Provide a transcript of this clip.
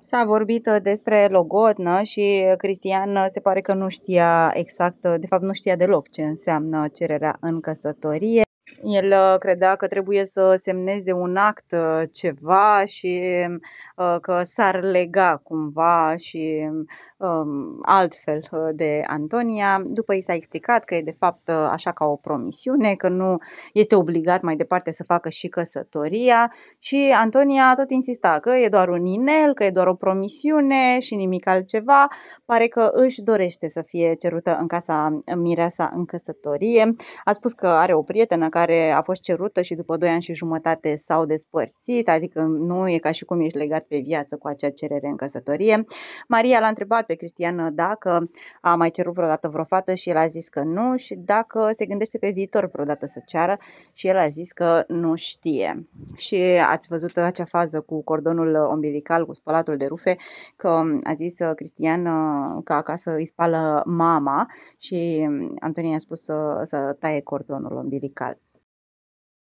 s-a vorbit uh, despre logodnă și uh, Cristian uh, se pare că nu știa exact, de fapt nu știa deloc ce înseamnă cererea în căsătorie. El uh, credea că trebuie să semneze un act, uh, ceva și uh, că s-ar lega cumva și um, altfel de Antonia. După i s-a explicat că e de fapt așa ca o promisiune, că nu este obligat mai departe să facă și căsătoria și Antonia tot insista că e doar un inel, că e doar o promisiune și nimic altceva. Pare că își dorește să fie cerută în casa Mireasa în căsătorie. A spus că are o prietenă care care a fost cerută și după 2 ani și jumătate s-au despărțit, adică nu e ca și cum ești legat pe viață cu acea cerere în căsătorie. Maria l-a întrebat pe Cristian dacă a mai cerut vreodată vreo fată și el a zis că nu și dacă se gândește pe viitor vreodată să ceară și el a zis că nu știe. Și ați văzut acea fază cu cordonul ombilical, cu spălatul de rufe, că a zis Cristian uh, că acasă îi spală mama și Antonia a spus să, să taie cordonul umbilical.